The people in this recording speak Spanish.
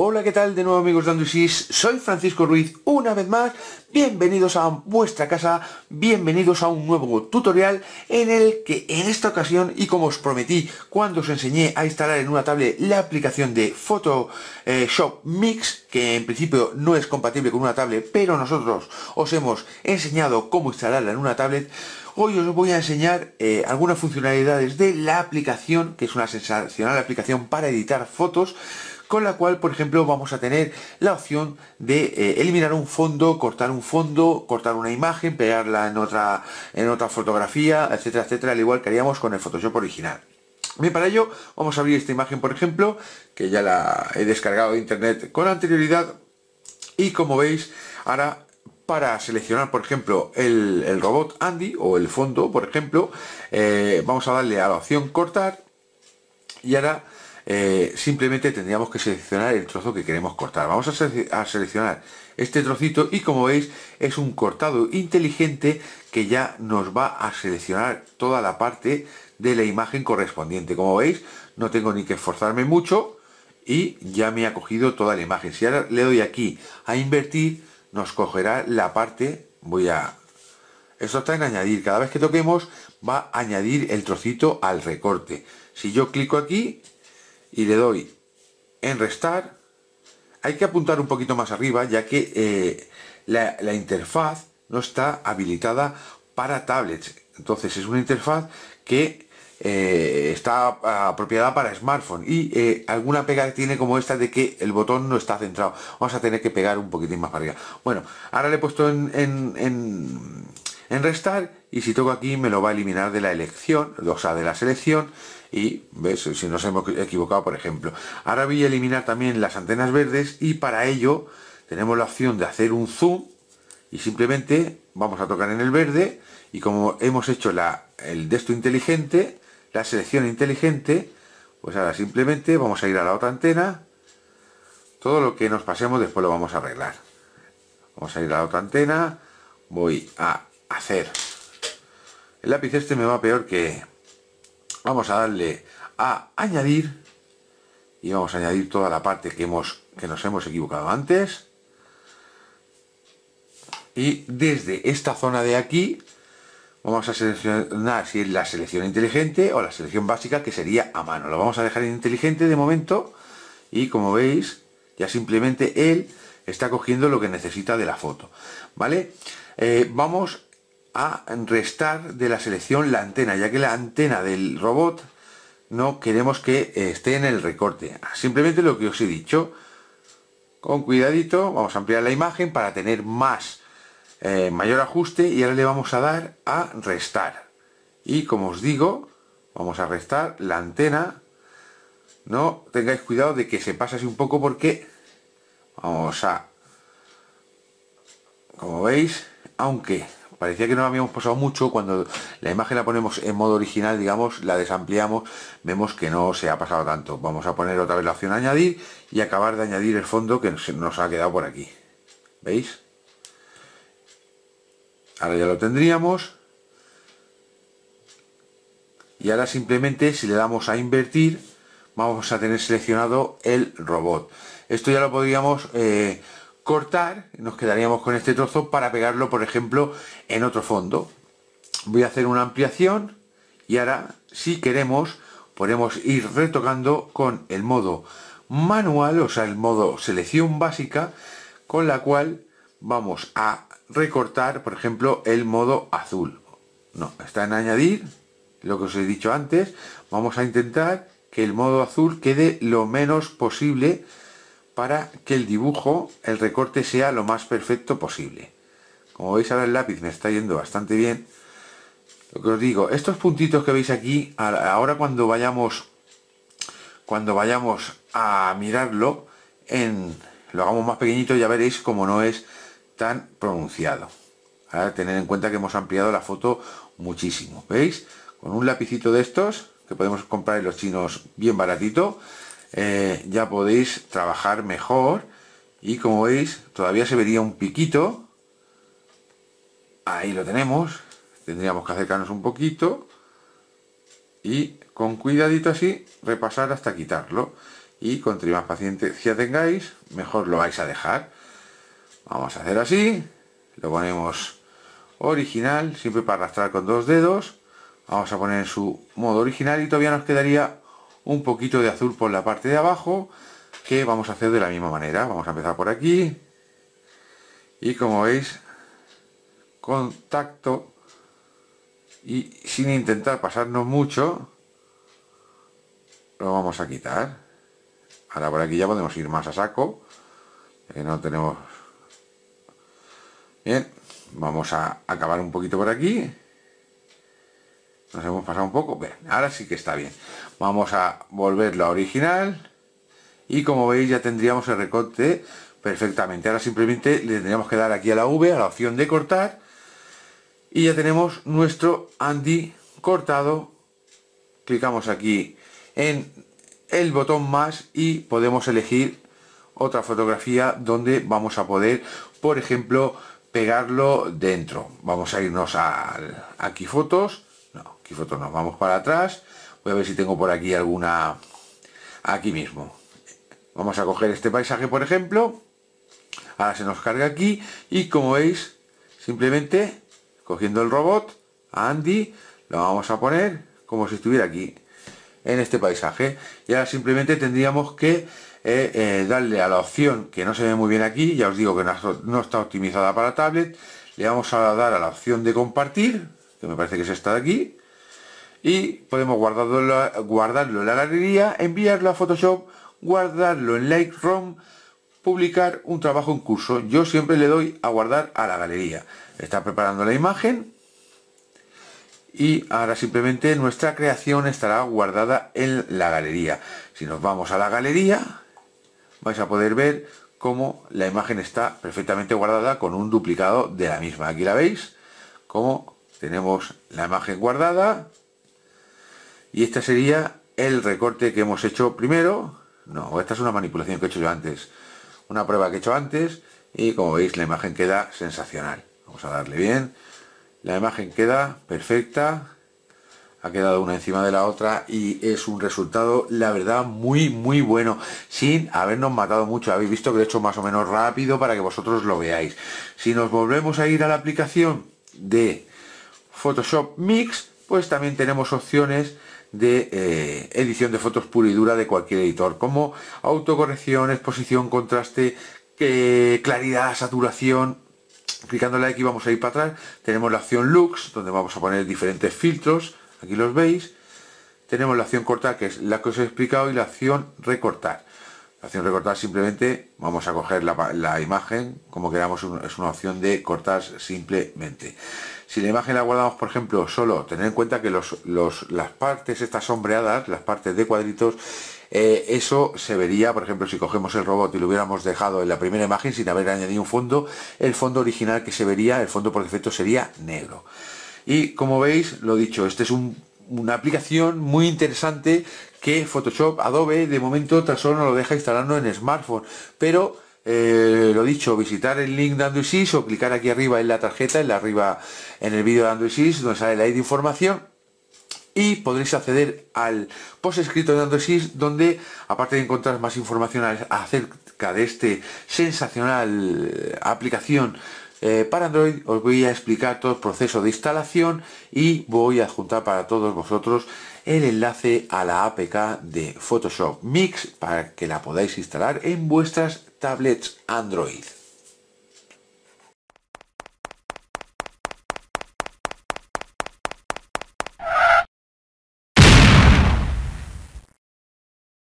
Hola, ¿qué tal? De nuevo amigos de Andusis, soy Francisco Ruiz una vez más, bienvenidos a vuestra casa, bienvenidos a un nuevo tutorial en el que en esta ocasión, y como os prometí cuando os enseñé a instalar en una tablet la aplicación de Photoshop Mix, que en principio no es compatible con una tablet, pero nosotros os hemos enseñado cómo instalarla en una tablet, Hoy os voy a enseñar eh, algunas funcionalidades de la aplicación, que es una sensacional aplicación para editar fotos, con la cual, por ejemplo, vamos a tener la opción de eh, eliminar un fondo, cortar un fondo, cortar una imagen, pegarla en otra, en otra fotografía, etcétera, etcétera, al igual que haríamos con el Photoshop original. Bien, para ello vamos a abrir esta imagen, por ejemplo, que ya la he descargado de internet con anterioridad y como veis, ahora para seleccionar, por ejemplo, el, robot Andy o el fondo, por ejemplo, eh, vamos a darle a la opción cortar y ahora eh, simplemente tendríamos que seleccionar el trozo que queremos cortar. Vamos a, a, seleccionar este trocito y como veis es un cortado inteligente que ya nos va a seleccionar toda la parte de la imagen correspondiente. Como veis no tengo ni que esforzarme mucho y ya me ha cogido toda la imagen. Si ahora le doy aquí a invertir nos cogerá la parte, voy a... Esto está en añadir, cada vez que toquemos va a añadir el trocito al recorte. Si yo clico aquí, y le doy en restar, hay que apuntar un poquito más arriba ya que eh, la, interfaz no está habilitada para tablets. Entonces es una interfaz que eh, está apropiada para smartphone y eh, alguna pega tiene como esta de que el botón no está centrado vamos a tener que pegar un poquitín más arriba bueno ahora le he puesto en, en, en restar y si toco aquí me lo va a eliminar de la elección, o sea, de la selección y ves si nos hemos equivocado por ejemplo. Ahora voy a eliminar también las antenas verdes y para ello tenemos la opción de hacer un zoom y simplemente vamos a tocar en el verde y como hemos hecho la, el de inteligente, la selección inteligente, pues ahora simplemente vamos a ir a la otra antena, todo lo que nos pasemos después lo vamos a arreglar. Vamos a ir a la otra antena, voy a hacer. El lápiz este me va peor que... Vamos a darle a añadir y vamos a añadir toda la parte que, hemos, que nos hemos equivocado antes. Y desde esta zona de aquí vamos a seleccionar si es la selección inteligente o la selección básica que sería a mano. Lo vamos a dejar inteligente de momento y como veis ya simplemente él está cogiendo lo que necesita de la foto. ¿Vale? Eh, vamos a restar de la selección la antena, ya que la antena del robot no queremos que esté en el recorte. Simplemente lo que os he dicho. Con cuidadito, vamos a ampliar la imagen para tener más eh, mayor ajuste y ahora le vamos a dar a restar. Y como os digo, vamos a restar la antena. No tengáis cuidado de que se pase así un poco porque vamos a... Como veis, aunque parecía que no habíamos pasado mucho, cuando la imagen la ponemos en modo original, digamos, la desampliamos, vemos que no se ha pasado tanto. Vamos a poner otra vez la opción añadir y acabar de añadir el fondo que nos ha quedado por aquí. ¿Veis? Ahora ya lo tendríamos. Y ahora simplemente si le damos a invertir, vamos a tener seleccionado el robot. Esto ya lo podríamos... Eh, cortar, nos quedaríamos con este trozo para pegarlo, por ejemplo, en otro fondo. Voy a hacer una ampliación y ahora, si queremos, podemos ir retocando con el modo manual, o sea, el modo selección básica, con la cual vamos a recortar, por ejemplo, el modo azul. No, está en añadir, lo que os he dicho antes. Vamos a intentar que el modo azul quede lo menos posible para que el dibujo, el recorte sea lo más perfecto posible. Como veis ahora el lápiz me está yendo bastante bien. Lo que os digo, estos puntitos que veis aquí, ahora cuando vayamos cuando vayamos a mirarlo, en, lo hagamos más pequeñito, ya veréis como no es tan pronunciado. a tener en cuenta que hemos ampliado la foto muchísimo. ¿Veis? Con un lapicito de estos, que podemos comprar en los chinos bien baratito, eh, ya podéis trabajar mejor y como veis todavía se vería un piquito ahí lo tenemos tendríamos que acercarnos un poquito y con cuidadito así repasar hasta quitarlo y contra más paciencia tengáis mejor lo vais a dejar vamos a hacer así lo ponemos original siempre para arrastrar con dos dedos vamos a poner en su modo original y todavía nos quedaría un poquito de azul por la parte de abajo, que vamos a hacer de la misma manera. Vamos a empezar por aquí, y como veis, contacto, y sin intentar pasarnos mucho, lo vamos a quitar. Ahora por aquí ya podemos ir más a saco, que no tenemos... Bien, vamos a acabar un poquito por aquí nos hemos pasado un poco bien, ahora sí que está bien vamos a volverlo a original y como veis ya tendríamos el recorte perfectamente ahora simplemente le tendríamos que dar aquí a la V a la opción de cortar y ya tenemos nuestro Andy cortado clicamos aquí en el botón más y podemos elegir otra fotografía donde vamos a poder por ejemplo pegarlo dentro vamos a irnos a aquí fotos nos vamos para atrás voy a ver si tengo por aquí alguna aquí mismo vamos a coger este paisaje por ejemplo ahora se nos carga aquí y como veis simplemente cogiendo el robot a Andy lo vamos a poner como si estuviera aquí en este paisaje y ahora simplemente tendríamos que eh, eh, darle a la opción que no se ve muy bien aquí ya os digo que no está optimizada para tablet le vamos a dar a la opción de compartir que me parece que es esta de aquí y podemos guardarlo, guardarlo en la galería, enviarlo a Photoshop, guardarlo en Lightroom, publicar un trabajo en curso. Yo siempre le doy a guardar a la galería. Está preparando la imagen y ahora simplemente nuestra creación estará guardada en la galería. Si nos vamos a la galería vais a poder ver cómo la imagen está perfectamente guardada con un duplicado de la misma. Aquí la veis, como tenemos la imagen guardada y este sería el recorte que hemos hecho primero no, esta es una manipulación que he hecho yo antes una prueba que he hecho antes y como veis la imagen queda sensacional vamos a darle bien la imagen queda perfecta ha quedado una encima de la otra y es un resultado la verdad muy muy bueno sin habernos matado mucho habéis visto que lo he hecho más o menos rápido para que vosotros lo veáis si nos volvemos a ir a la aplicación de Photoshop Mix pues también tenemos opciones de eh, edición de fotos pura y dura de cualquier editor, como autocorrección, exposición, contraste, claridad, saturación. la X vamos a ir para atrás. Tenemos la opción Lux, donde vamos a poner diferentes filtros. Aquí los veis. Tenemos la opción cortar, que es la que os he explicado, y la opción recortar opción recortar simplemente, vamos a coger la, imagen, como queramos, es una opción de cortar simplemente. Si la imagen la guardamos, por ejemplo, solo, tener en cuenta que las partes estas sombreadas, las partes de cuadritos, eh, eso se vería, por ejemplo, si cogemos el robot y lo hubiéramos dejado en la primera imagen sin haber añadido un fondo, el fondo original que se vería, el fondo por defecto sería negro. Y como veis, lo dicho, este es un una aplicación muy interesante que Photoshop, Adobe, de momento tan solo no lo deja instalando en smartphone, pero eh, lo dicho, visitar el link de Android o clicar aquí arriba en la tarjeta, en la arriba en el vídeo de Android donde sale la ID de información y podréis acceder al post escrito de Android donde aparte de encontrar más información acerca de este sensacional eh, aplicación eh, para Android os voy a explicar todo el proceso de instalación y voy a adjuntar para todos vosotros el enlace a la APK de Photoshop Mix para que la podáis instalar en vuestras tablets Android.